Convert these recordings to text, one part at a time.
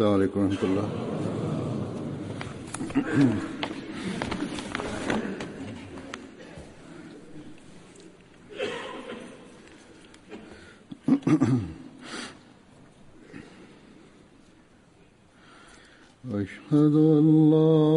السلام عليكم ورحمة الله أشهد أن لا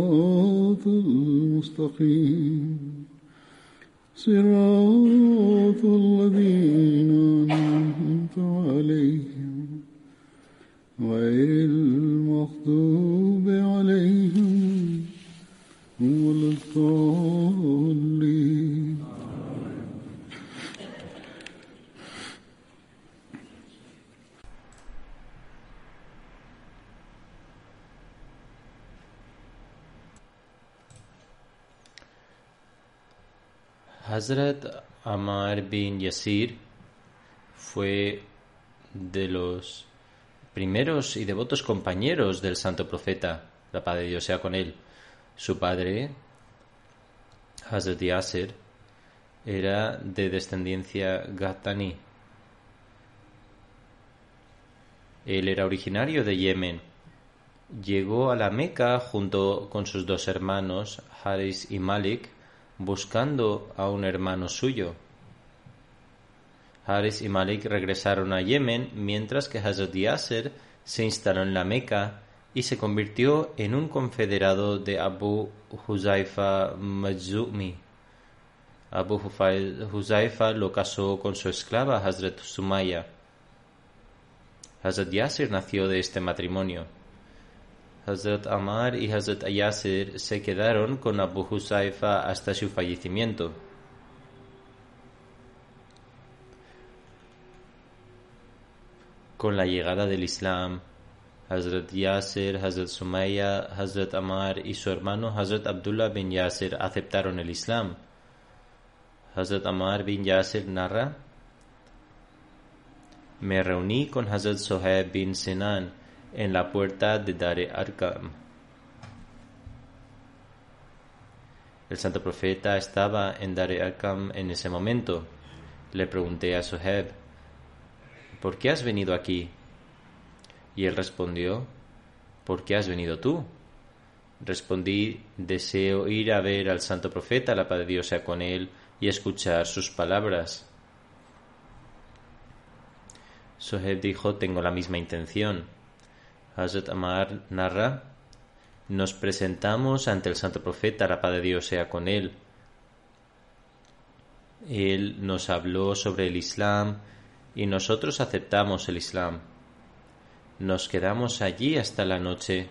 صراط المستقيم صراط الذين أنعمت عليهم غير المغضوب عليهم ولا الضالين Hazrat Amar bin Yasir fue de los primeros y devotos compañeros del santo profeta, la paz de Dios sea con él. Su padre, Hazrat Yasir, era de descendencia gatani. Él era originario de Yemen. Llegó a la Meca junto con sus dos hermanos, Haris y Malik, buscando a un hermano suyo. Haris y Malik regresaron a Yemen mientras que Hazrat Yasser se instaló en la Meca y se convirtió en un confederado de Abu Huzaifa Majzumi. Abu Huzaifa lo casó con su esclava Hazrat Sumaya. Hazrat Yasser nació de este matrimonio. Hazrat Amar y Hazrat Yasir se quedaron con Abu Husayfa hasta su fallecimiento. Con la llegada del Islam, Hazrat Yasir, Hazrat Sumaya, Hazrat Amar y su hermano Hazrat Abdullah bin Yasir aceptaron el Islam. Hazrat Amar bin Yasir narra, me reuní con Hazrat Sohaib bin Sinan, en la puerta de Dare Arkham. El santo profeta estaba en Dare Arkham en ese momento. Le pregunté a Soheb, ¿por qué has venido aquí? Y él respondió, ¿por qué has venido tú? Respondí, deseo ir a ver al santo profeta, la paz de Dios sea con él, y escuchar sus palabras. Soheb dijo, tengo la misma intención. Amar narra, nos presentamos ante el Santo Profeta, la de Dios sea con él. Él nos habló sobre el Islam y nosotros aceptamos el Islam. Nos quedamos allí hasta la noche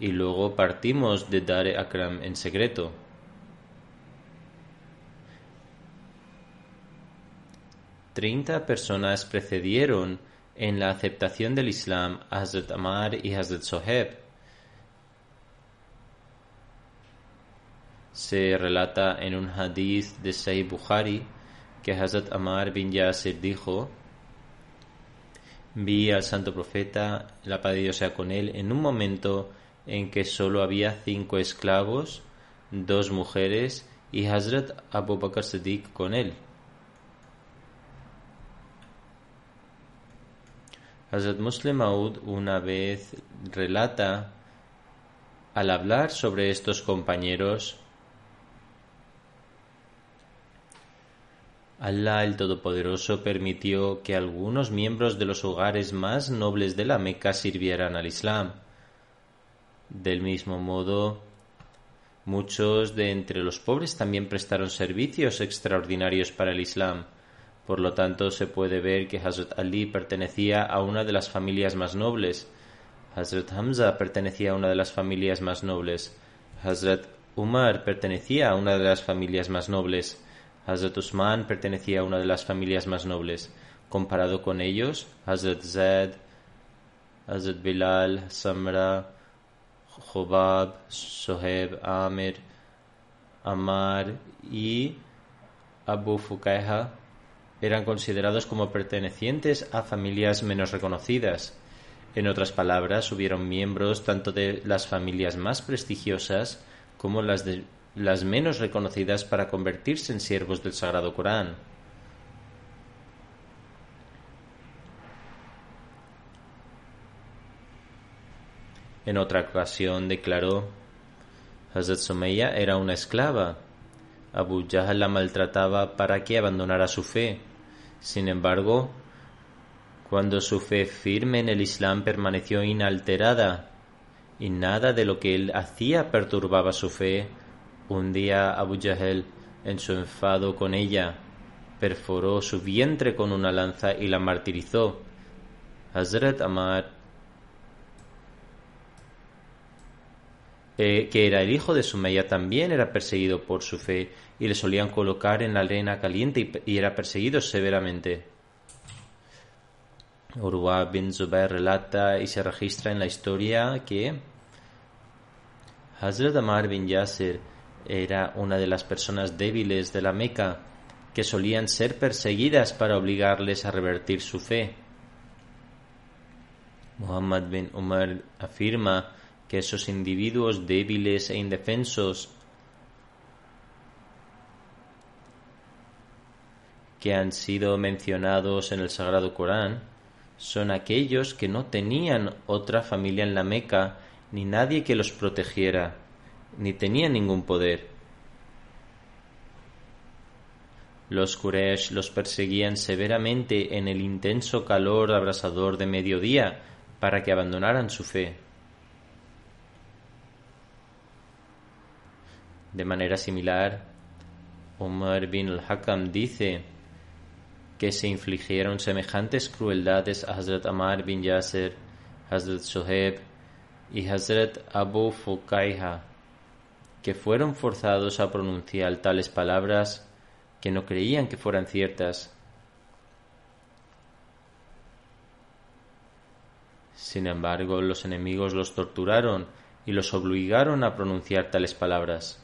y luego partimos de Dar e Akram en secreto. Treinta personas precedieron en la aceptación del Islam Hazrat Amar y Hazrat Soheb. Se relata en un hadith de Sahih Bukhari que Hazrat Amar bin Yasir dijo: Vi al santo profeta, la paz de Dios sea con él, en un momento en que solo había cinco esclavos, dos mujeres y Hazrat Abu Bakr Siddiq con él. Hazrat Muslim Maud una vez relata al hablar sobre estos compañeros Allah el Todopoderoso permitió que algunos miembros de los hogares más nobles de la Meca sirvieran al Islam. Del mismo modo, muchos de entre los pobres también prestaron servicios extraordinarios para el Islam. Por lo tanto, se puede ver que Hazrat Ali pertenecía a una de las familias más nobles. Hazrat Hamza pertenecía a una de las familias más nobles. Hazrat Umar pertenecía a una de las familias más nobles. Hazrat Usman pertenecía a una de las familias más nobles. Comparado con ellos, Hazrat Zed, Hazrat Bilal, Samra, Jobab, Soheb, Amir, Amar y Abu Fuqaiha eran considerados como pertenecientes a familias menos reconocidas. En otras palabras, hubieron miembros tanto de las familias más prestigiosas como las de las menos reconocidas para convertirse en siervos del Sagrado Corán. En otra ocasión declaró, Hazrat Sumeya era una esclava. Abu Jahal la maltrataba para que abandonara su fe. Sin embargo, cuando su fe firme en el Islam permaneció inalterada y nada de lo que él hacía perturbaba su fe, un día Abu Jahl, en su enfado con ella, perforó su vientre con una lanza y la martirizó. Hazrat Amar, eh, que era el hijo de Sumeya, también era perseguido por su fe y le solían colocar en la arena caliente y, era perseguido severamente. Urwa bin Zubair relata y se registra en la historia que Hazrat Amar bin Yasser era una de las personas débiles de la Meca que solían ser perseguidas para obligarles a revertir su fe. Muhammad bin Umar afirma que esos individuos débiles e indefensos que han sido mencionados en el Sagrado Corán son aquellos que no tenían otra familia en la Meca, ni nadie que los protegiera, ni tenían ningún poder. Los Quraysh los perseguían severamente en el intenso calor abrasador de mediodía para que abandonaran su fe. De manera similar, Omar bin al-Hakam dice, que se infligieron semejantes crueldades a Hazrat Amar bin Yasser, Hazrat Soheb y Hazrat Abu Fukaiha, que fueron forzados a pronunciar tales palabras que no creían que fueran ciertas. Sin embargo, los enemigos los torturaron y los obligaron a pronunciar tales palabras.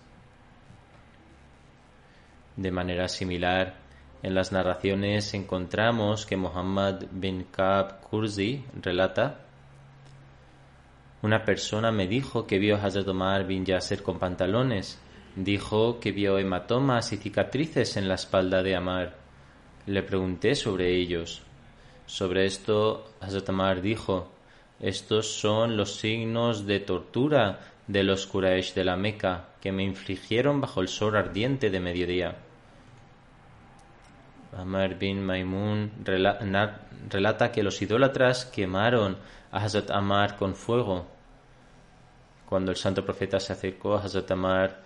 De manera similar, en las narraciones encontramos que Muhammad bin Ka'b Kurzi relata una persona me dijo que vio a Hazrat Omar bin Yasser con pantalones. Dijo que vio hematomas y cicatrices en la espalda de Amar. Le pregunté sobre ellos. Sobre esto, Hazrat Omar dijo: Estos son los signos de tortura de los Quraysh de la Meca que me infligieron bajo el sol ardiente de mediodía. Amar bin Maimun relata que los idólatras quemaron a Hazrat Amar con fuego. Cuando el santo profeta se acercó a Hazrat Amar,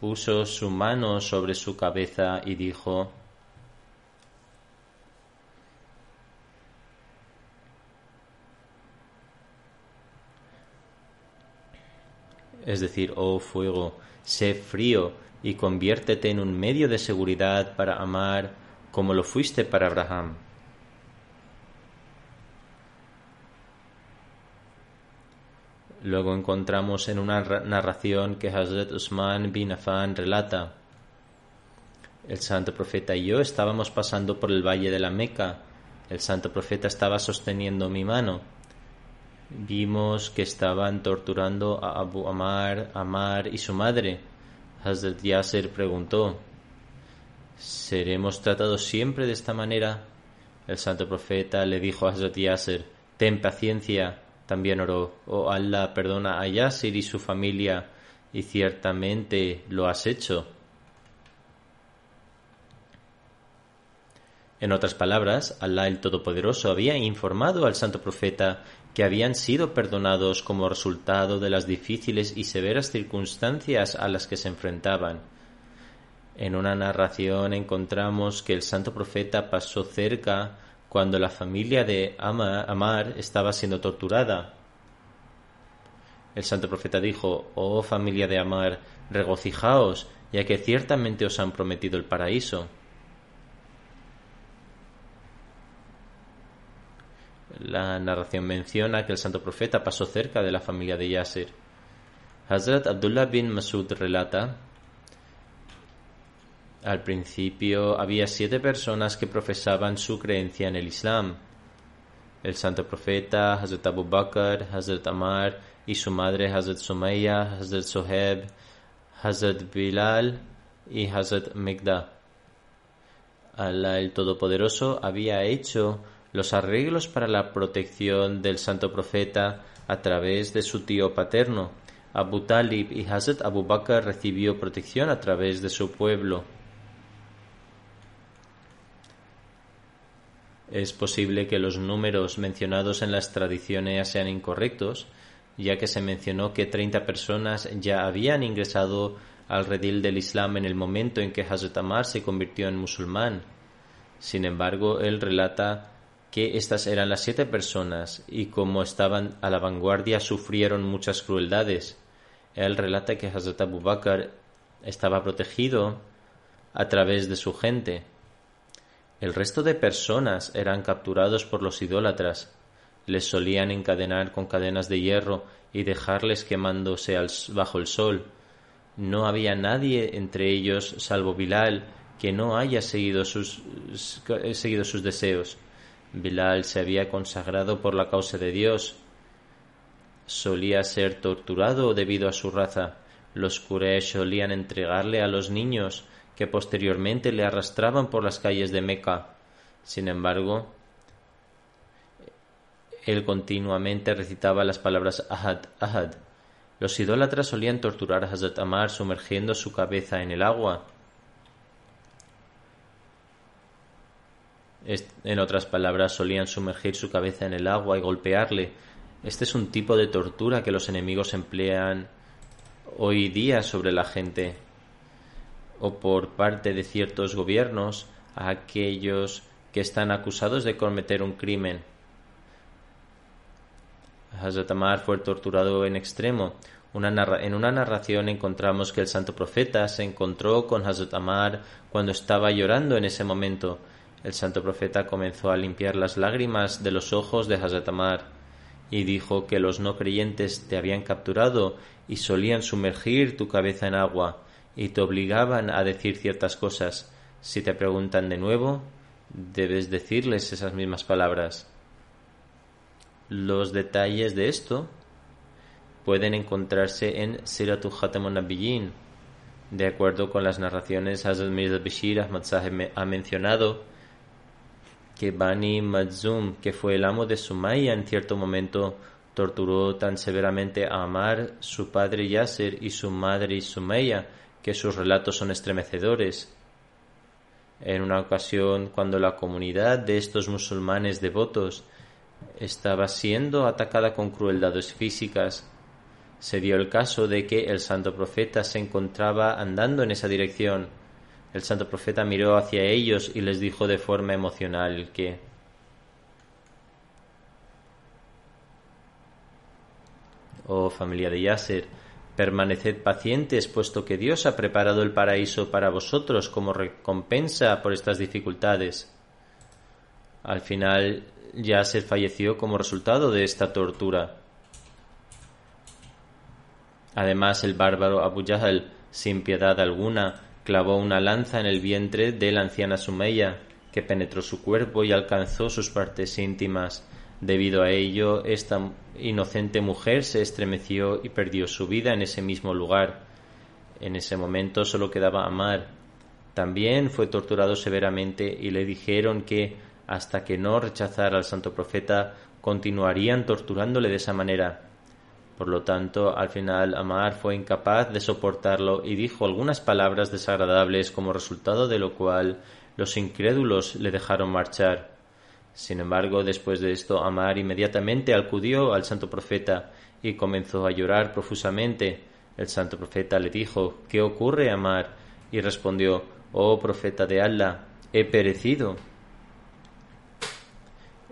puso su mano sobre su cabeza y dijo, es decir, oh fuego, sé frío y conviértete en un medio de seguridad para amar como lo fuiste para Abraham. Luego encontramos en una narración que Hazrat Usman bin Afan relata. El santo profeta y yo estábamos pasando por el valle de la Meca. El santo profeta estaba sosteniendo mi mano. Vimos que estaban torturando a Abu Amar, Amar y su madre Hazrat Yasser preguntó, ¿seremos tratados siempre de esta manera? El santo profeta le dijo a Hazrat Yasser, ten paciencia, también oró, o oh Allah, perdona a Yasser y su familia, y ciertamente lo has hecho. En otras palabras, Alá el Todopoderoso había informado al santo profeta que habían sido perdonados como resultado de las difíciles y severas circunstancias a las que se enfrentaban. En una narración encontramos que el santo profeta pasó cerca cuando la familia de Amar estaba siendo torturada. El santo profeta dijo, Oh familia de Amar, regocijaos, ya que ciertamente os han prometido el paraíso. La narración menciona que el santo profeta pasó cerca de la familia de Yasser. Hazrat Abdullah bin Masud relata, al principio había siete personas que profesaban su creencia en el Islam. El santo profeta, Hazrat Abu Bakr, Hazrat Amar y su madre Hazrat Sumayya, Hazrat Soheb, Hazrat Bilal y Hazrat Megda. Allah el Todopoderoso había hecho los arreglos para la protección del santo profeta a través de su tío paterno. Abu Talib y Hazrat Abu Bakr recibió protección a través de su pueblo. Es posible que los números mencionados en las tradiciones sean incorrectos, ya que se mencionó que 30 personas ya habían ingresado al redil del Islam en el momento en que Hazrat Amar se convirtió en musulmán. Sin embargo, él relata que estas eran las siete personas y como estaban a la vanguardia sufrieron muchas crueldades. Él relata que Hazrat Abu Bakr estaba protegido a través de su gente. El resto de personas eran capturados por los idólatras. Les solían encadenar con cadenas de hierro y dejarles quemándose bajo el sol. No había nadie entre ellos, salvo Bilal, que no haya seguido eh, seguido sus deseos Bilal se había consagrado por la causa de Dios. Solía ser torturado debido a su raza. Los Quraysh solían entregarle a los niños que posteriormente le arrastraban por las calles de Meca. Sin embargo, él continuamente recitaba las palabras Ahad, Ahad. Los idólatras solían torturar a Hazrat Amar sumergiendo su cabeza en el agua. En otras palabras, solían sumergir su cabeza en el agua y golpearle. Este es un tipo de tortura que los enemigos emplean hoy día sobre la gente o por parte de ciertos gobiernos a aquellos que están acusados de cometer un crimen. Hazrat fue torturado en extremo. en una narración encontramos que el santo profeta se encontró con Hazrat cuando estaba llorando en ese momento el santo profeta comenzó a limpiar las lágrimas de los ojos de Amar y dijo que los no creyentes te habían capturado y solían sumergir tu cabeza en agua y te obligaban a decir ciertas cosas. Si te preguntan de nuevo, debes decirles esas mismas palabras. Los detalles de esto pueden encontrarse en Siratu Abiyin. de acuerdo con las narraciones Hazrat Mirza Ahmad ha mencionado, que Bani Mazum, que fue el amo de Sumaya en cierto momento, torturó tan severamente a Amar, su padre Yasser y su madre Sumaya, que sus relatos son estremecedores. En una ocasión, cuando la comunidad de estos musulmanes devotos estaba siendo atacada con crueldades físicas, se dio el caso de que el santo profeta se encontraba andando en esa dirección el santo profeta miró hacia ellos y les dijo de forma emocional que Oh familia de Yasser, permaneced pacientes, puesto que Dios ha preparado el paraíso para vosotros como recompensa por estas dificultades. Al final, Yasser falleció como resultado de esta tortura. Además, el bárbaro Abu sin piedad alguna, clavó una lanza en el vientre de la anciana Sumeya, que penetró su cuerpo y alcanzó sus partes íntimas. Debido a ello, esta inocente mujer se estremeció y perdió su vida en ese mismo lugar. En ese momento solo quedaba Amar. También fue torturado severamente y le dijeron que, hasta que no rechazara al santo profeta, continuarían torturándole de esa manera. Por lo tanto, al final Amar fue incapaz de soportarlo y dijo algunas palabras desagradables como resultado de lo cual los incrédulos le dejaron marchar. Sin embargo, después de esto, Amar inmediatamente acudió al santo profeta y comenzó a llorar profusamente. El santo profeta le dijo, ¿Qué ocurre, Amar? Y respondió, Oh profeta de Allah, he perecido.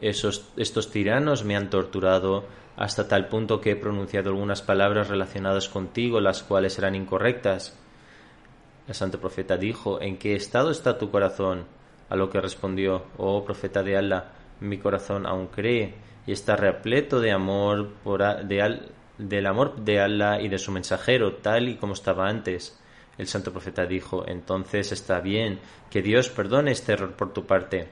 estos tiranos me han torturado hasta tal punto que he pronunciado algunas palabras relacionadas contigo, las cuales eran incorrectas. El santo profeta dijo, ¿en qué estado está tu corazón? A lo que respondió, oh profeta de Allah, mi corazón aún cree y está repleto de amor por de al, del amor de Allah y de su mensajero, tal y como estaba antes. El santo profeta dijo, entonces está bien, que Dios perdone este error por tu parte.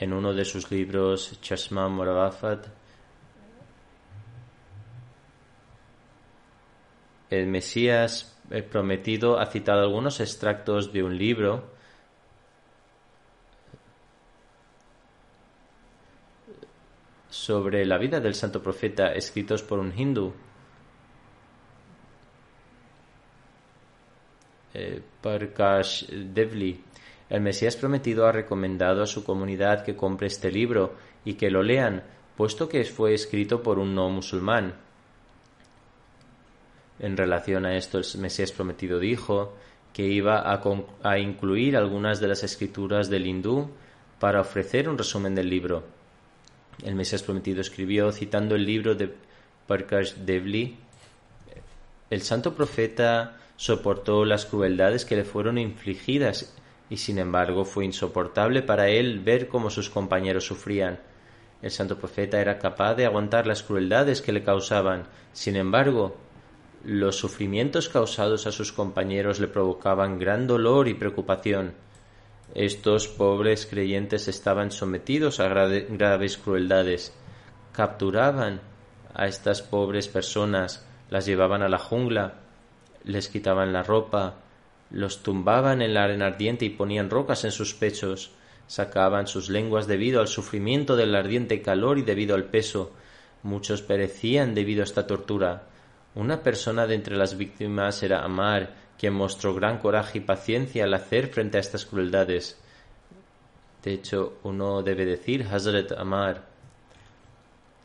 En uno de sus libros, Chasma Morabafat, el Mesías prometido ha citado algunos extractos de un libro sobre la vida del santo profeta escritos por un hindú. Eh, Parkash Devli. El Mesías prometido ha recomendado a su comunidad que compre este libro y que lo lean, puesto que fue escrito por un no musulmán en relación a esto el Mesías prometido dijo que iba a, incluir algunas de las escrituras del hindú para ofrecer un resumen del libro. El Mesías prometido escribió, citando el libro de Parkash Devli, el santo profeta soportó las crueldades que le fueron infligidas y sin embargo fue insoportable para él ver cómo sus compañeros sufrían. El santo profeta era capaz de aguantar las crueldades que le causaban, sin embargo, los sufrimientos causados a sus compañeros le provocaban gran dolor y preocupación. Estos pobres creyentes estaban sometidos a graves crueldades. Capturaban a estas pobres personas, las llevaban a la jungla, les quitaban la ropa, los tumbaban en la arena ardiente y ponían rocas en sus pechos, sacaban sus lenguas debido al sufrimiento del ardiente calor y debido al peso. Muchos perecían debido a esta tortura. Una persona de entre las víctimas era Amar, quien mostró gran coraje y paciencia al hacer frente a estas crueldades. De hecho, uno debe decir Hazrat Amar.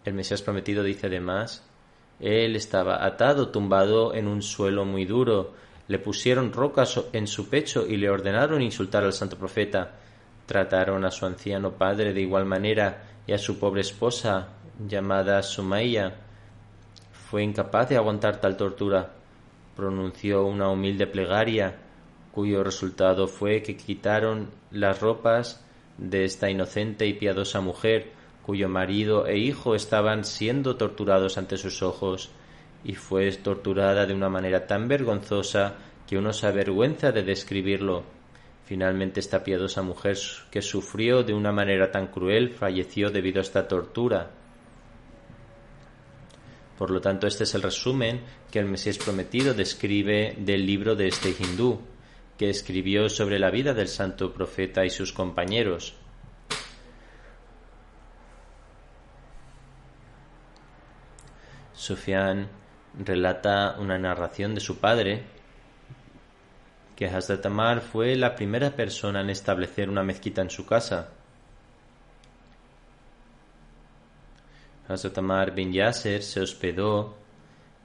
El Mesías prometido dice además, él estaba atado, tumbado en un suelo muy duro. Le pusieron rocas en su pecho y le ordenaron insultar al santo profeta. Trataron a su anciano padre de igual manera y a su pobre esposa, llamada Sumaya fue incapaz de aguantar tal tortura. Pronunció una humilde plegaria, cuyo resultado fue que quitaron las ropas de esta inocente y piadosa mujer, cuyo marido e hijo estaban siendo torturados ante sus ojos, y fue torturada de una manera tan vergonzosa que uno se avergüenza de describirlo. Finalmente esta piadosa mujer que sufrió de una manera tan cruel falleció debido a esta tortura por lo tanto, este es el resumen que el Mesías prometido describe del libro de este hindú, que escribió sobre la vida del santo profeta y sus compañeros. Sufian relata una narración de su padre, que Hazrat Amar fue la primera persona en establecer una mezquita en su casa. Hazrat Amar bin Yasser se hospedó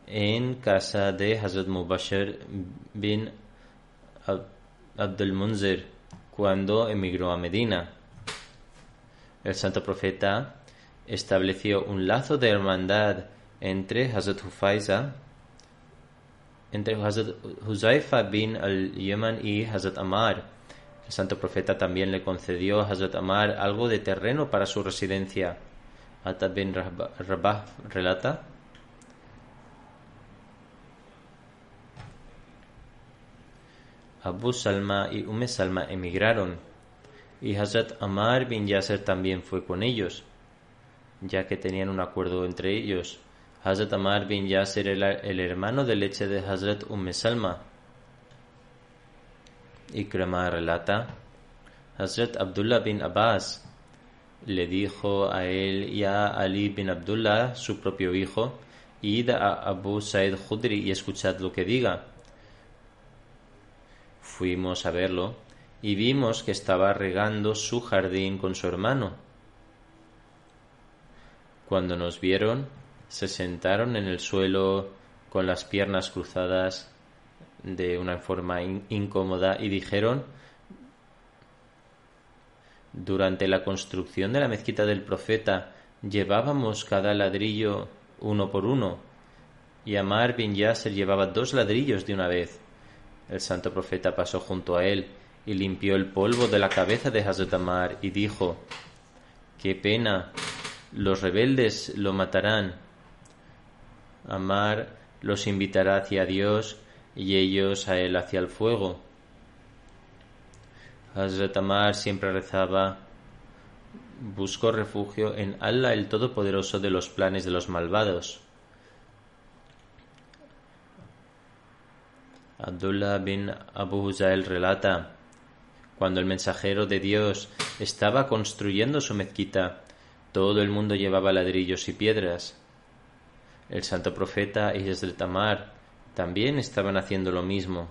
en casa de Hazrat Mubashir bin Abdul Munzir cuando emigró a Medina. El santo profeta estableció un lazo de hermandad entre Hazrat Hufaiza, entre Hazrat Huzaifa bin al-Yaman y Hazrat Amar. El santo profeta también le concedió a Hazrat Amar algo de terreno para su residencia. Atab bin Rabah relata Abu Salma y Umm Salma emigraron y Hazrat Amar bin Yasser también fue con ellos, ya que tenían un acuerdo entre ellos. Hazrat Amar bin Yasser era el hermano de leche de Hazrat Umm Salma. Kramar relata Hazrat Abdullah bin Abbas le dijo a él y a Ali bin Abdullah, su propio hijo, id a Abu Said Hudri y escuchad lo que diga. Fuimos a verlo y vimos que estaba regando su jardín con su hermano. Cuando nos vieron, se sentaron en el suelo con las piernas cruzadas de una forma incómoda y dijeron durante la construcción de la mezquita del profeta llevábamos cada ladrillo uno por uno, y Amar bin Yasser llevaba dos ladrillos de una vez. El santo profeta pasó junto a él y limpió el polvo de la cabeza de Hazrat Amar y dijo: ¡Qué pena! Los rebeldes lo matarán. Amar los invitará hacia Dios y ellos a él hacia el fuego. Hazrat Amar siempre rezaba buscó refugio en Allah el Todopoderoso de los planes de los malvados. Abdullah bin Abu Huzail relata, cuando el mensajero de Dios estaba construyendo su mezquita, todo el mundo llevaba ladrillos y piedras. El santo profeta y Tamar también estaban haciendo lo mismo.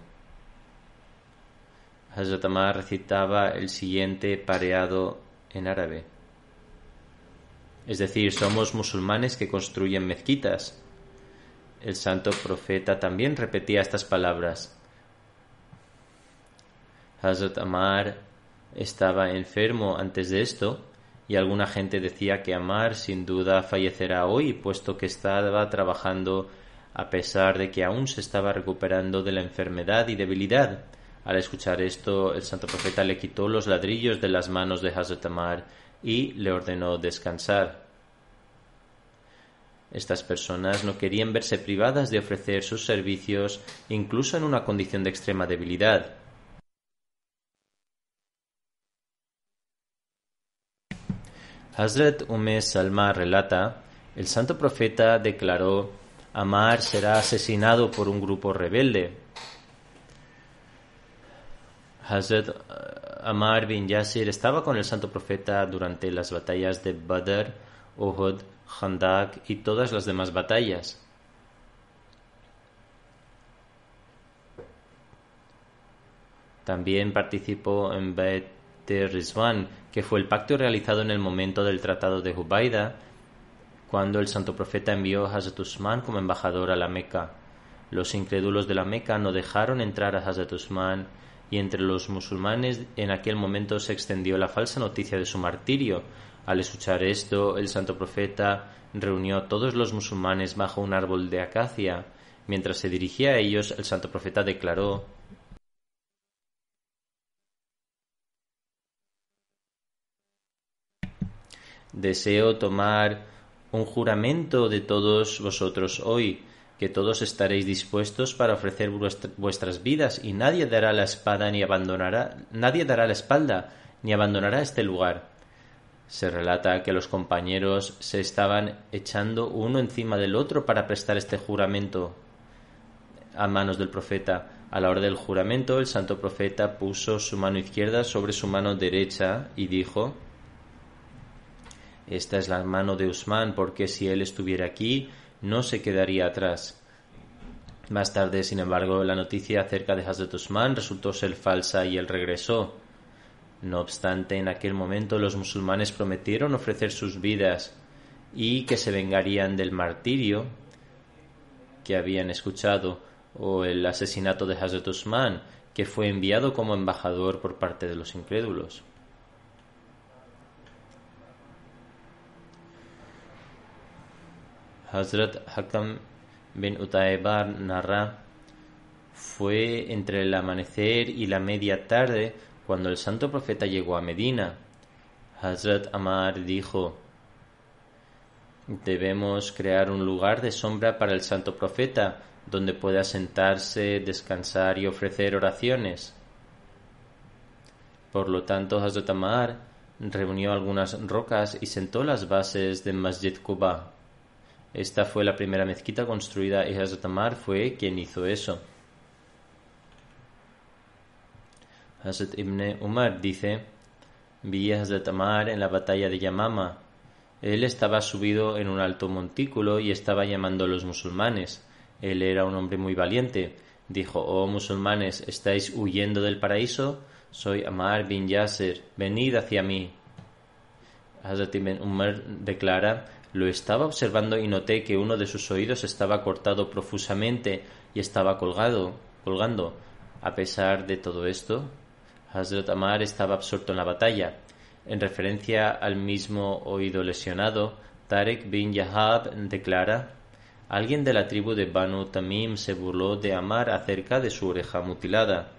Hazrat Amar recitaba el siguiente pareado en árabe. Es decir, somos musulmanes que construyen mezquitas. El santo profeta también repetía estas palabras. Hazrat Amar estaba enfermo antes de esto y alguna gente decía que Amar sin duda fallecerá hoy, puesto que estaba trabajando a pesar de que aún se estaba recuperando de la enfermedad y debilidad. Al escuchar esto, el santo profeta le quitó los ladrillos de las manos de Amar y le ordenó descansar. Estas personas no querían verse privadas de ofrecer sus servicios incluso en una condición de extrema debilidad. Hazrat Umes Salma relata, el santo profeta declaró, Amar será asesinado por un grupo rebelde. Hazrat eh, Amar bin Yasir estaba con el santo profeta durante las batallas de Badr, Uhud, Khandak y todas las demás batallas. También participó en Beit Rizwan, que fue el pacto realizado en el momento del Tratado de Hubaida, cuando el santo profeta envió a Hazrat Usman como embajador a la Meca. Los incrédulos de la Meca no dejaron entrar a Hazrat Usman y entre los musulmanes en aquel momento se extendió la falsa noticia de su martirio. Al escuchar esto, el santo profeta reunió a todos los musulmanes bajo un árbol de acacia. Mientras se dirigía a ellos, el santo profeta declaró Deseo tomar un juramento de todos vosotros hoy que todos estaréis dispuestos para ofrecer vuestras vidas y nadie dará la espada ni abandonará nadie dará la espalda ni abandonará este lugar. Se relata que los compañeros se estaban echando uno encima del otro para prestar este juramento a manos del profeta. A la hora del juramento, el santo profeta puso su mano izquierda sobre su mano derecha y dijo Esta es la mano de Usmán porque si él estuviera aquí, no se quedaría atrás. Más tarde, sin embargo, la noticia acerca de Hazrat Usman resultó ser falsa y él regresó. No obstante, en aquel momento los musulmanes prometieron ofrecer sus vidas y que se vengarían del martirio que habían escuchado o el asesinato de Hazrat Usman, que fue enviado como embajador por parte de los incrédulos. Hazrat Hakam bin Utaibar narra, fue entre el amanecer y la media tarde cuando el santo profeta llegó a Medina. Hazrat Amar dijo, debemos crear un lugar de sombra para el santo profeta, donde pueda sentarse, descansar y ofrecer oraciones. Por lo tanto, Hazrat Amar reunió algunas rocas y sentó las bases de Masjid Kuba. Esta fue la primera mezquita construida y Hazrat fue quien hizo eso. Hazrat Ibn Umar dice, vi a Hazrat Amar en la batalla de Yamama. Él estaba subido en un alto montículo y estaba llamando a los musulmanes. Él era un hombre muy valiente. Dijo, oh musulmanes, ¿estáis huyendo del paraíso? Soy Amar bin Yasser, venid hacia mí. Hazrat Ibn Umar declara, lo estaba observando y noté que uno de sus oídos estaba cortado profusamente y estaba colgado, colgando. A pesar de todo esto, Hazrat Amar estaba absorto en la batalla. En referencia al mismo oído lesionado, Tarek bin Yahab declara Alguien de la tribu de Banu Tamim se burló de Amar acerca de su oreja mutilada.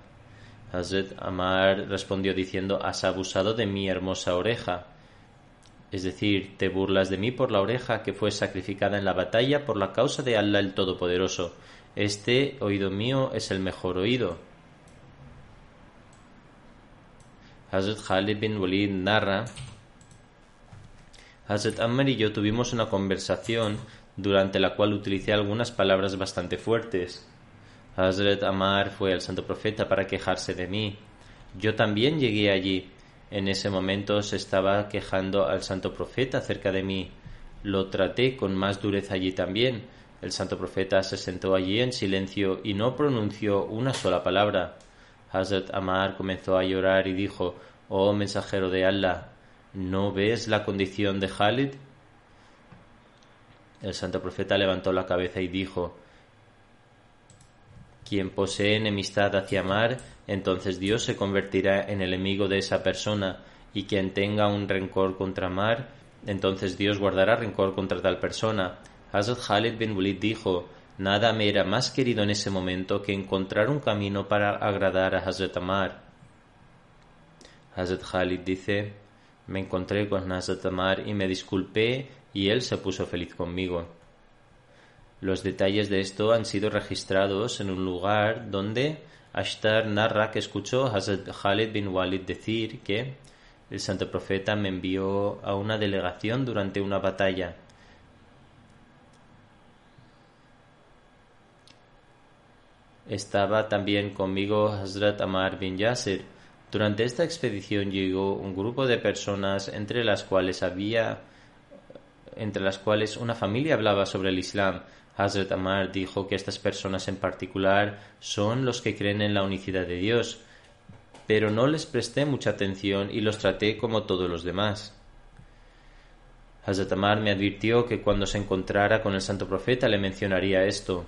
Hazrat Amar respondió diciendo Has abusado de mi hermosa oreja es decir, te burlas de mí por la oreja que fue sacrificada en la batalla por la causa de Allah el Todopoderoso. Este oído mío es el mejor oído. Hazrat Khalid bin Walid narra Hazrat Ammar y yo tuvimos una conversación durante la cual utilicé algunas palabras bastante fuertes. Hazrat Amar fue al santo profeta para quejarse de mí. Yo también llegué allí en ese momento se estaba quejando al santo profeta acerca de mí. Lo traté con más dureza allí también. El santo profeta se sentó allí en silencio y no pronunció una sola palabra. Hazrat Amar comenzó a llorar y dijo, Oh mensajero de Allah, ¿no ves la condición de Khalid? El santo profeta levantó la cabeza y dijo, quien posee enemistad hacia Mar, entonces Dios se convertirá en enemigo de esa persona, y quien tenga un rencor contra Mar, entonces Dios guardará rencor contra tal persona. Hazrat Khalid bin Walid dijo, Nada me era más querido en ese momento que encontrar un camino para agradar a Hazrat Amar. Hazrat Khalid dice, me encontré con Hazrat Amar y me disculpé y él se puso feliz conmigo. Los detalles de esto han sido registrados en un lugar donde Ashtar narra que escuchó a Hazrat Khalid bin Walid decir que el santo profeta me envió a una delegación durante una batalla. Estaba también conmigo Hazrat Amar bin Yasser. Durante esta expedición llegó un grupo de personas entre las cuales había entre las cuales una familia hablaba sobre el Islam. Hazrat Amar dijo que estas personas en particular son los que creen en la unicidad de Dios, pero no les presté mucha atención y los traté como todos los demás. Hazrat Amar me advirtió que cuando se encontrara con el santo profeta le mencionaría esto.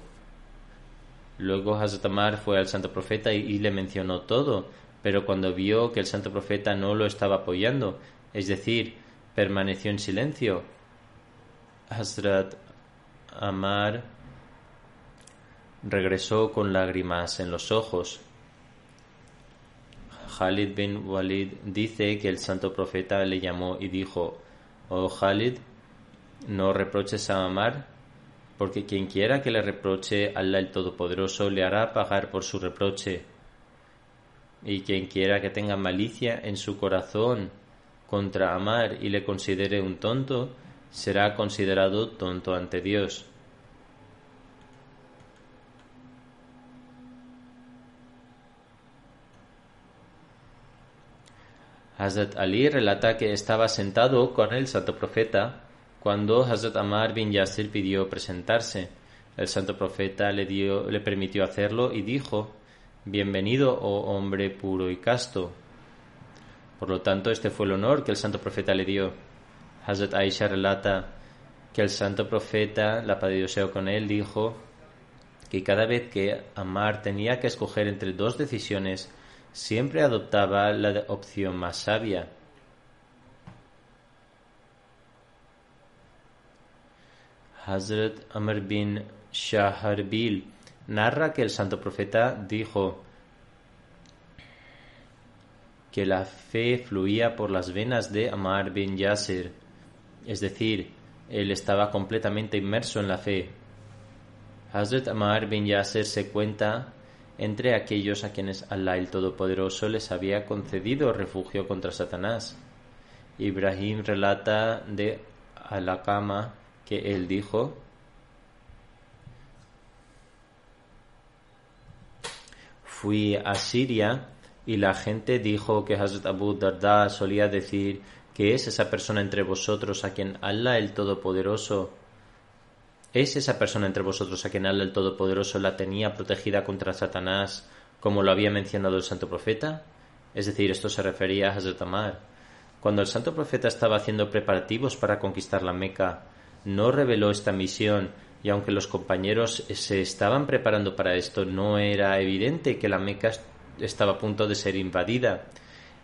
Luego Hazrat Amar fue al santo profeta y, le mencionó todo, pero cuando vio que el santo profeta no lo estaba apoyando, es decir, permaneció en silencio, Hazrat Amar regresó con lágrimas en los ojos. Khalid bin Walid dice que el santo profeta le llamó y dijo, Oh Khalid, no reproches a Amar, porque quien quiera que le reproche Allah el Todopoderoso le hará pagar por su reproche. Y quien quiera que tenga malicia en su corazón contra Amar y le considere un tonto, será considerado tonto ante Dios. Hazrat Ali relata que estaba sentado con el santo profeta cuando Hazrat Amar bin Yasir pidió presentarse. El santo profeta le, dio, le permitió hacerlo y dijo, Bienvenido, oh hombre puro y casto. Por lo tanto, este fue el honor que el santo profeta le dio. Hazrat Aisha relata que el santo profeta, la paz con él, dijo que cada vez que Amar tenía que escoger entre dos decisiones, siempre adoptaba la opción más sabia. Hazrat Amar bin Shaharbil narra que el santo profeta dijo que la fe fluía por las venas de Amar bin Yasser. es decir, él estaba completamente inmerso en la fe. Hazrat Amar bin Yasser se cuenta entre aquellos a quienes Alá el Todopoderoso les había concedido refugio contra Satanás. Ibrahim relata de Alakama que él dijo, fui a Siria y la gente dijo que Hazrat Abu Darda solía decir que es esa persona entre vosotros a quien Allah el Todopoderoso ¿Es esa persona entre vosotros a quien el Todopoderoso la tenía protegida contra Satanás, como lo había mencionado el santo profeta? Es decir, esto se refería a Hazrat Cuando el santo profeta estaba haciendo preparativos para conquistar la Meca, no reveló esta misión y aunque los compañeros se estaban preparando para esto, no era evidente que la Meca estaba a punto de ser invadida.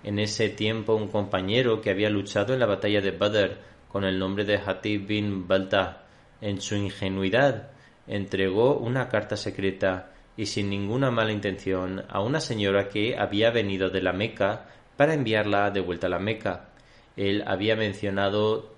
En ese tiempo un compañero que había luchado en la batalla de Badr con el nombre de Hatib bin Baltah, en su ingenuidad, entregó una carta secreta y sin ninguna mala intención a una señora que había venido de la Meca para enviarla de vuelta a la Meca. Él había mencionado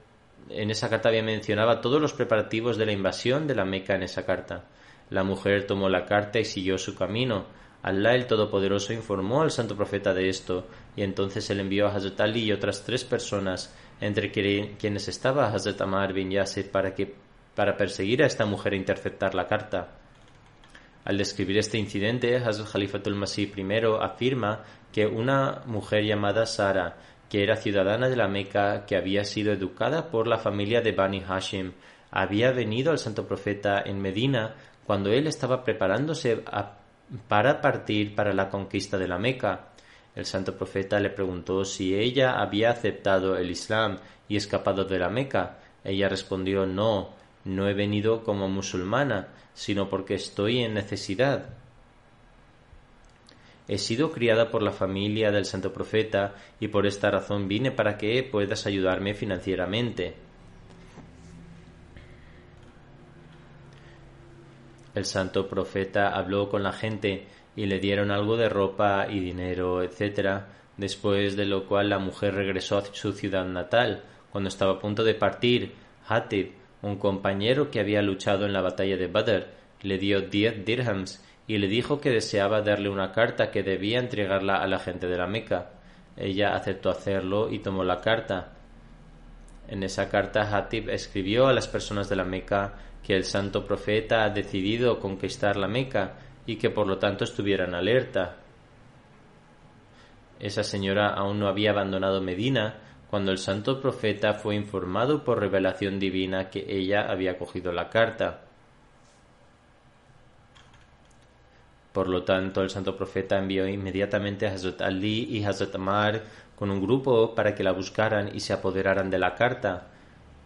en esa carta había mencionaba todos los preparativos de la invasión de la Meca en esa carta. La mujer tomó la carta y siguió su camino. Alá el Todopoderoso informó al santo profeta de esto, y entonces él envió a Hazrat Ali y otras tres personas, entre quienes estaba Hazrat Amar bin Yasir, para que para perseguir a esta mujer e interceptar la carta. Al describir este incidente, Hazrat Khalifatul Masih I afirma que una mujer llamada Sara, que era ciudadana de la Meca, que había sido educada por la familia de Bani Hashim, había venido al santo profeta en Medina cuando él estaba preparándose para partir para la conquista de la Meca. El santo profeta le preguntó si ella había aceptado el Islam y escapado de la Meca. Ella respondió no, no he venido como musulmana, sino porque estoy en necesidad. He sido criada por la familia del santo profeta y por esta razón vine para que puedas ayudarme financieramente. El santo profeta habló con la gente y le dieron algo de ropa y dinero, etc., después de lo cual la mujer regresó a su ciudad natal. Cuando estaba a punto de partir, Hatib, un compañero que había luchado en la batalla de Badr, le dio diez dirhams y le dijo que deseaba darle una carta que debía entregarla a la gente de la Meca. Ella aceptó hacerlo y tomó la carta. En esa carta Hatib escribió a las personas de la Meca que el santo profeta ha decidido conquistar la Meca y que por lo tanto estuvieran alerta. Esa señora aún no había abandonado Medina cuando el santo profeta fue informado por revelación divina que ella había cogido la carta. Por lo tanto, el santo profeta envió inmediatamente a Hazrat Ali y Hazrat Amar con un grupo para que la buscaran y se apoderaran de la carta.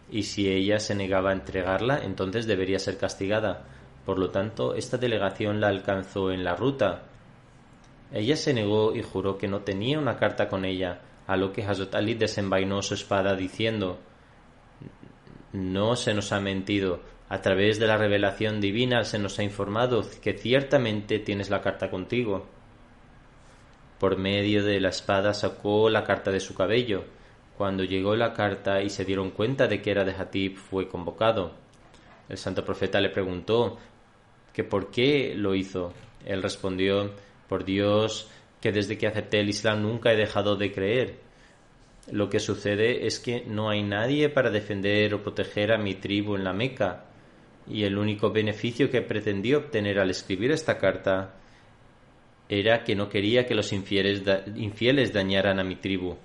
Y si ella se negaba a entregarla, entonces debería ser castigada. Por lo tanto, esta delegación la alcanzó en la ruta. Ella se negó y juró que no tenía una carta con ella, a lo que Hazrat Ali desenvainó su espada diciendo, No se nos ha mentido, a través de la revelación divina se nos ha informado que ciertamente tienes la carta contigo. Por medio de la espada sacó la carta de su cabello. Cuando llegó la carta y se dieron cuenta de que era de Hatib, fue convocado. El santo profeta le preguntó que por qué lo hizo. Él respondió, por Dios, que desde que acepté el Islam nunca he dejado de creer. Lo que sucede es que no hay nadie para defender o proteger a mi tribu en la Meca, y el único beneficio que pretendí obtener al escribir esta carta era que no quería que los infieles, dañaran a mi tribu.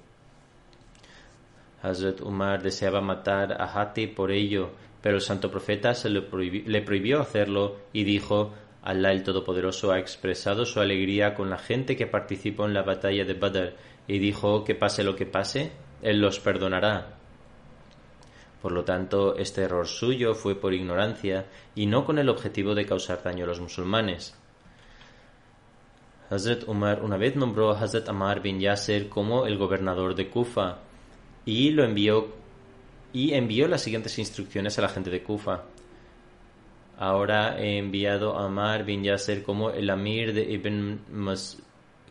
Hazrat Umar deseaba matar a Hati por ello, pero el santo profeta se le prohibió hacerlo y dijo Alá el Todopoderoso ha expresado su alegría con la gente que participó en la batalla de Badr y dijo que pase lo que pase, Él los perdonará. Por lo tanto, este error suyo fue por ignorancia y no con el objetivo de causar daño a los musulmanes. Hazrat Umar una vez nombró a Hazrat Amar bin Yasser como el gobernador de Kufa y lo envió y envió las siguientes instrucciones a la gente de Kufa ahora he enviado a Amar bin Yasser como el Amir de Ibn Mas,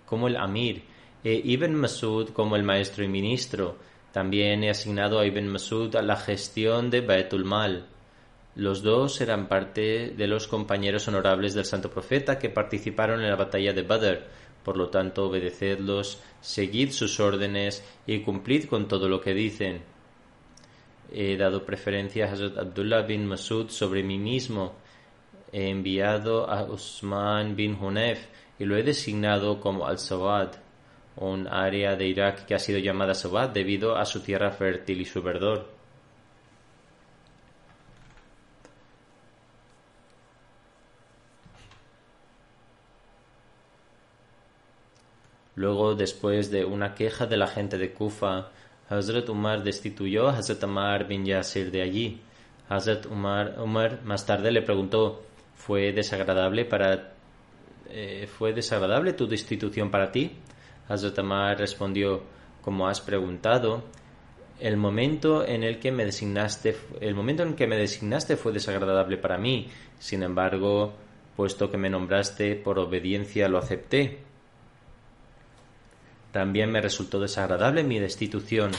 como el Amir, e Ibn Masud como el maestro y ministro. También he asignado a Ibn Masud a la gestión de Baetul Mal. Los dos eran parte de los compañeros honorables del Santo Profeta que participaron en la batalla de Badr. Por lo tanto, obedecedlos, seguid sus órdenes y cumplid con todo lo que dicen he dado preferencia a Hazrat Abdullah bin Masud sobre mí mismo. He enviado a Usman bin Hunef y lo he designado como Al-Sawad, un área de Irak que ha sido llamada Sawad debido a su tierra fértil y su verdor. Luego, después de una queja de la gente de Kufa, Hazrat Umar destituyó a Hazrat Amar bin Yasir de allí. Hazrat Umar, más tarde le preguntó, ¿fue desagradable, para, eh, ¿fue desagradable tu destitución para ti? Hazrat Amar respondió, como has preguntado, el momento en el que me designaste el momento en que me designaste fue desagradable para mí sin embargo puesto que me nombraste por obediencia lo acepté también me resultó desagradable mi destitución.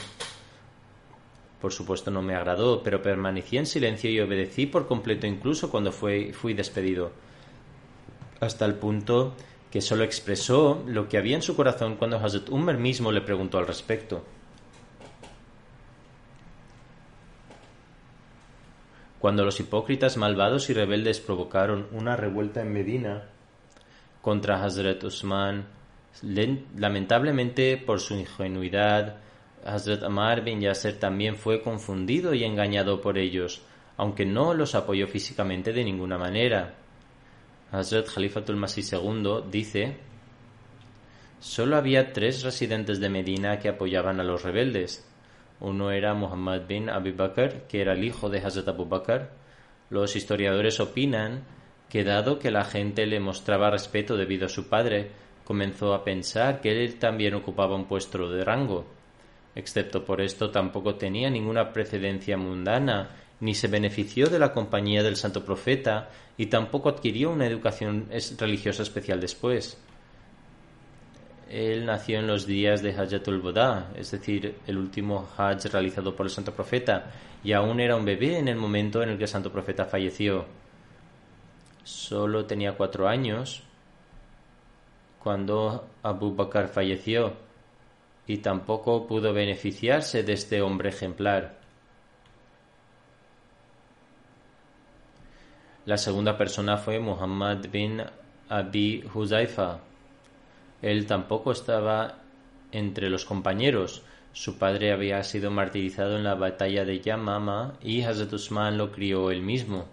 Por supuesto no me agradó, pero permanecí en silencio y obedecí por completo incluso cuando fui, despedido. Hasta el punto que solo expresó lo que había en su corazón cuando Hazrat Umar mismo le preguntó al respecto. Cuando los hipócritas malvados y rebeldes provocaron una revuelta en Medina contra Hazrat Usman Lamentablemente, por su ingenuidad, Hazrat Amar bin Yasser también fue confundido y engañado por ellos, aunque no los apoyó físicamente de ninguna manera. Hazrat Khalifa Masih II dice: Solo había tres residentes de Medina que apoyaban a los rebeldes. Uno era Muhammad bin Abi Bakr, que era el hijo de Hazrat Abu Bakr. Los historiadores opinan que, dado que la gente le mostraba respeto debido a su padre, comenzó a pensar que él también ocupaba un puesto de rango. Excepto por esto tampoco tenía ninguna precedencia mundana, ni se benefició de la compañía del santo profeta, y tampoco adquirió una educación religiosa especial después. Él nació en los días de Hajjatul bodá es decir, el último Hajj realizado por el santo profeta, y aún era un bebé en el momento en el que el santo profeta falleció. Solo tenía cuatro años cuando Abu Bakr falleció, y tampoco pudo beneficiarse de este hombre ejemplar. La segunda persona fue Muhammad bin Abi Huzaifa. Él tampoco estaba entre los compañeros. Su padre había sido martirizado en la batalla de Yamama y Hazrat Usman lo crió él mismo.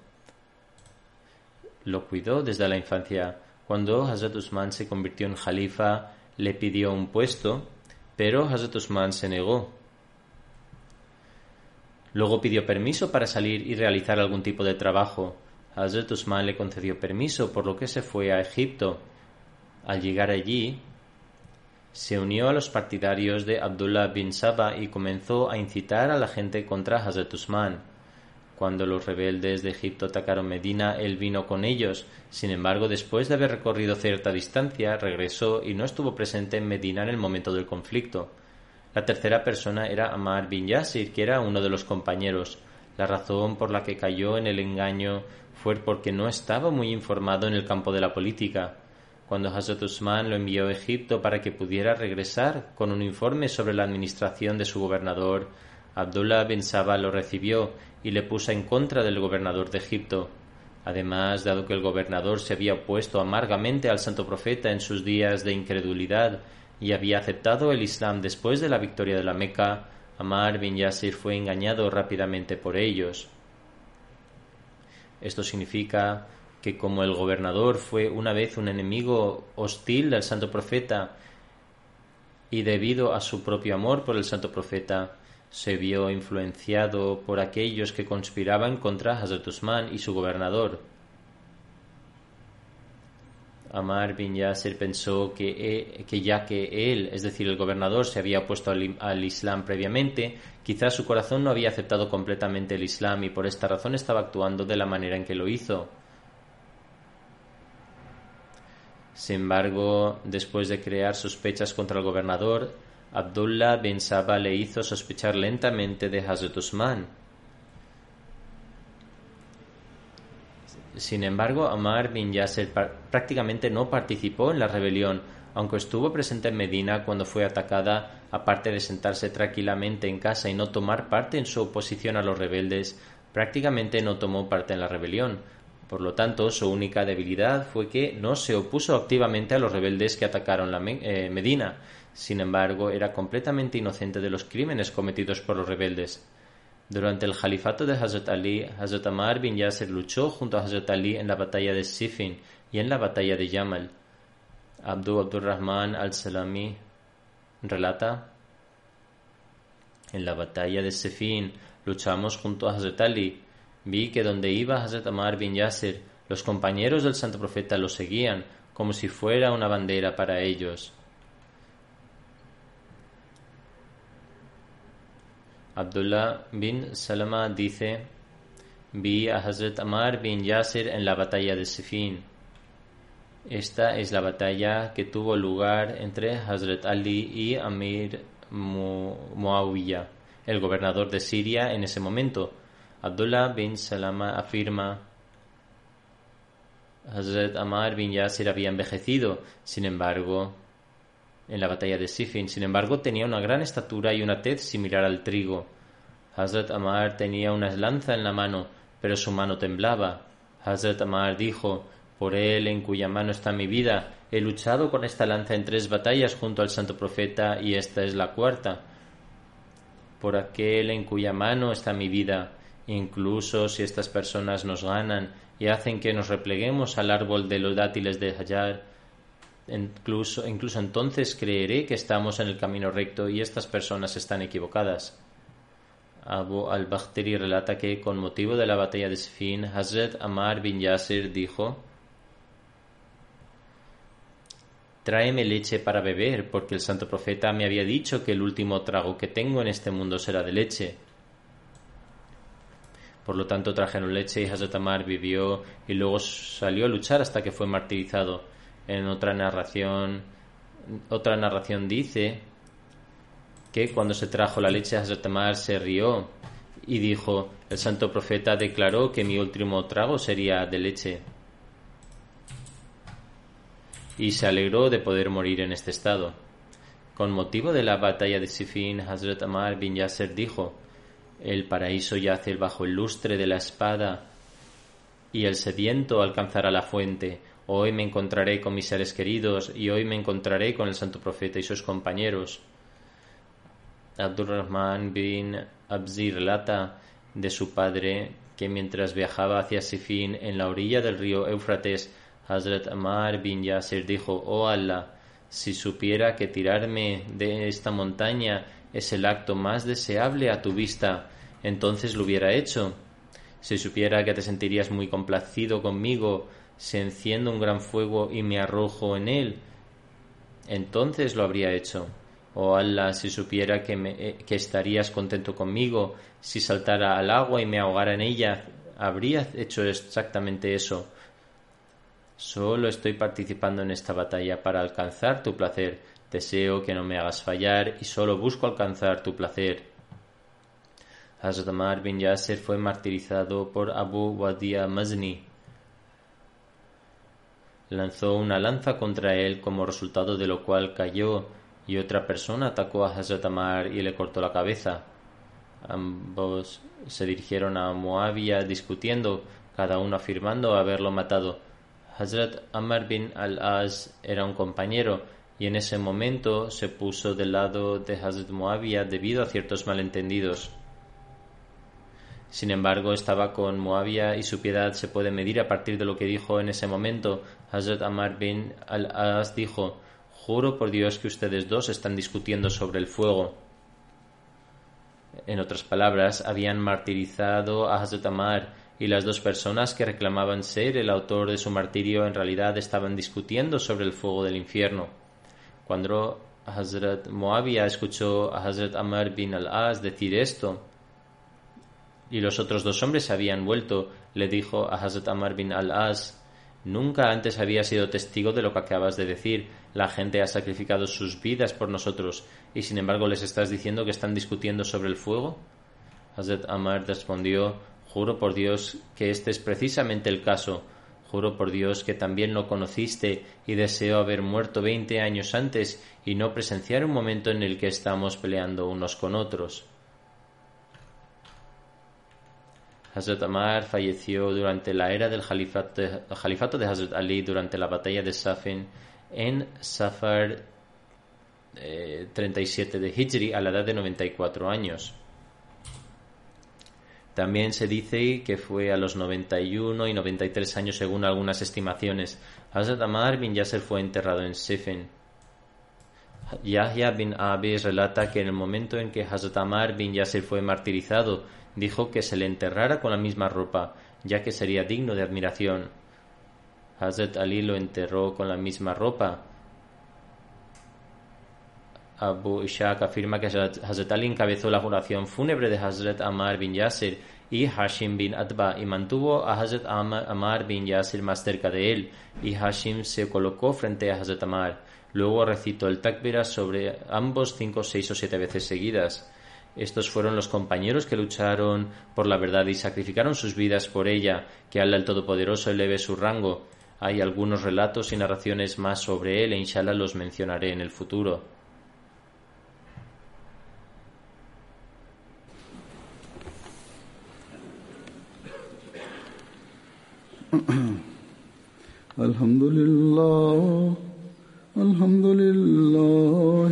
Lo cuidó desde la infancia. Cuando Hazrat Usman se convirtió en Jalifa, le pidió un puesto, pero Hazrat Usman se negó. Luego pidió permiso para salir y realizar algún tipo de trabajo. Hazrat Usman le concedió permiso, por lo que se fue a Egipto. Al llegar allí, se unió a los partidarios de Abdullah bin Saba y comenzó a incitar a la gente contra Hazrat Usman. Cuando los rebeldes de Egipto atacaron Medina, él vino con ellos. Sin embargo, después de haber recorrido cierta distancia, regresó y no estuvo presente en Medina en el momento del conflicto. La tercera persona era Amar bin Yasir, que era uno de los compañeros. La razón por la que cayó en el engaño fue porque no estaba muy informado en el campo de la política. Cuando Hazrat Usman lo envió a Egipto para que pudiera regresar con un informe sobre la administración de su gobernador, Abdullah bin Saba lo recibió y le puso en contra del gobernador de Egipto. Además, dado que el gobernador se había opuesto amargamente al santo profeta en sus días de incredulidad y había aceptado el Islam después de la victoria de la Meca, Amar bin Yasir fue engañado rápidamente por ellos. Esto significa que como el gobernador fue una vez un enemigo hostil del santo profeta y debido a su propio amor por el santo profeta, se vio influenciado por aquellos que conspiraban contra Hazrat Usman y su gobernador. Amar bin Yasser pensó e, que, ya que él, es decir, el gobernador, se había opuesto al, al Islam previamente, quizás su corazón no había aceptado completamente el Islam y por esta razón estaba actuando de la manera en que lo hizo. Sin embargo, después de crear sospechas contra el gobernador, Abdullah bin Saba le hizo sospechar lentamente de Hazrat Usman. Sin embargo, Amar bin Yasser prácticamente no participó en la rebelión, aunque estuvo presente en Medina cuando fue atacada, aparte de sentarse tranquilamente en casa y no tomar parte en su oposición a los rebeldes, prácticamente no tomó parte en la rebelión. Por lo tanto, su única debilidad fue que no se opuso activamente a los rebeldes que atacaron la eh, Medina, sin embargo, era completamente inocente de los crímenes cometidos por los rebeldes. Durante el califato de Hazrat Ali, Hazrat Amar bin Yasser luchó junto a Hazrat Ali en la batalla de Sifin y en la batalla de Yamal. Abdul Abdurrahman al-Salami relata: En la batalla de Sifin luchamos junto a Hazrat Ali. Vi que donde iba Hazrat Amar bin Yasser, los compañeros del santo profeta lo seguían como si fuera una bandera para ellos. Abdullah bin Salama dice, vi a Hazrat Amar bin Yasir en la batalla de Sifin. Esta es la batalla que tuvo lugar entre Hazrat Ali y Amir Muawiyah, el gobernador de Siria en ese momento. Abdullah bin Salama afirma, Hazrat Amar bin Yasir había envejecido, sin embargo, en la batalla de Sifin, sin embargo, tenía una gran estatura y una tez similar al trigo. Hazrat Amar tenía una lanza en la mano, pero su mano temblaba. Hazrat Amar dijo, por él en cuya mano está mi vida, he luchado con esta lanza en tres batallas junto al santo profeta y esta es la cuarta. Por aquel en cuya mano está mi vida, incluso si estas personas nos ganan y hacen que nos repleguemos al árbol de los dátiles de Hayar, Incluso, incluso entonces creeré que estamos en el camino recto y estas personas están equivocadas. Abu al-Bakhtiri relata que, con motivo de la batalla de Sifin, Hazrat Amar bin Yasir dijo: Tráeme leche para beber, porque el santo profeta me había dicho que el último trago que tengo en este mundo será de leche. Por lo tanto, trajeron leche y Hazrat Amar vivió y luego salió a luchar hasta que fue martirizado. En otra narración, otra narración dice que cuando se trajo la leche a se rió y dijo, el santo profeta declaró que mi último trago sería de leche. Y se alegró de poder morir en este estado. Con motivo de la batalla de Sifin, Hazrat Amar bin Yasser dijo, el paraíso yace bajo el lustre de la espada, y el sediento alcanzará la fuente, hoy me encontraré con mis seres queridos y hoy me encontraré con el santo profeta y sus compañeros. Abdurrahman bin Abzir relata de su padre que mientras viajaba hacia Sifín en la orilla del río Éufrates, Hazrat Amar bin Yasir dijo, Oh Allah, si supiera que tirarme de esta montaña es el acto más deseable a tu vista, entonces lo hubiera hecho. Si supiera que te sentirías muy complacido conmigo, se enciende un gran fuego y me arrojo en él, entonces lo habría hecho. Oh Allah, si supiera que, eh, que estarías contento conmigo, si saltara al agua y me ahogara en ella, habría hecho exactamente eso. Solo estoy participando en esta batalla para alcanzar tu placer. Deseo que no me hagas fallar y solo busco alcanzar tu placer. Hazrat bin Yasser fue martirizado por Abu Wadia Mazni lanzó una lanza contra él, como resultado de lo cual cayó y otra persona atacó a Hazrat Amar y le cortó la cabeza. Ambos se dirigieron a Moabia discutiendo, cada uno afirmando haberlo matado. Hazrat Amar bin al-As era un compañero y en ese momento se puso del lado de Hazrat Moabia debido a ciertos malentendidos. Sin embargo, estaba con Moabia y su piedad se puede medir a partir de lo que dijo en ese momento, Hazrat Amar bin al-As dijo, juro por Dios que ustedes dos están discutiendo sobre el fuego. En otras palabras, habían martirizado a Hazrat Amar y las dos personas que reclamaban ser el autor de su martirio en realidad estaban discutiendo sobre el fuego del infierno. Cuando Hazrat Moabia escuchó a Hazrat Amar bin al-As decir esto, y los otros dos hombres se habían vuelto, le dijo a Hazrat Amar bin al-As, Nunca antes había sido testigo de lo que acabas de decir. La gente ha sacrificado sus vidas por nosotros y sin embargo les estás diciendo que están discutiendo sobre el fuego. Hazrat Amar respondió Juro por Dios que este es precisamente el caso. Juro por Dios que también lo conociste y deseo haber muerto veinte años antes y no presenciar un momento en el que estamos peleando unos con otros. Hazrat Amar falleció durante la era del califato, de Hazrat Ali durante la batalla de Safin en Safar 37 eh, de Hijri a la edad de 94 años. También se dice que fue a los 91 y 93 años según algunas estimaciones. Hazrat Amar bin Yasser fue enterrado en Safin. Yahya bin Abi relata que en el momento en que Hazrat Amar bin Yasser fue martirizado, dijo que se le enterrara con la misma ropa, ya que sería digno de admiración. Hazrat Ali lo enterró con la misma ropa. Abu Ishaq afirma que Hazrat Ali encabezó la oración fúnebre de Hazrat Amar bin Yasser y Hashim bin Atba y mantuvo a Hazrat Amar bin Yasir más cerca de él y Hashim se colocó frente a Hazrat Amar. Luego recitó el Takbir sobre ambos cinco, seis o siete veces seguidas. Estos fueron los compañeros que lucharon por la verdad y sacrificaron sus vidas por ella, que Allah el Todopoderoso eleve su rango. Hay algunos relatos y narraciones más sobre él e inshallah los mencionaré en el futuro. Alhamdulillah, alhamdulillah,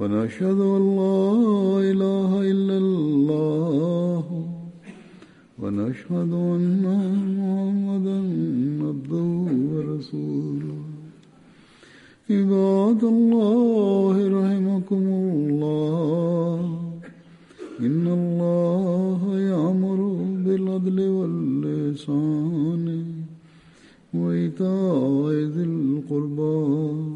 ونشهد أن لا إله إلا الله ونشهد أن محمدا عبده ورسوله عباد الله رحمكم الله إن الله يأمر بالعدل واللسان وإيتاء ذي القربان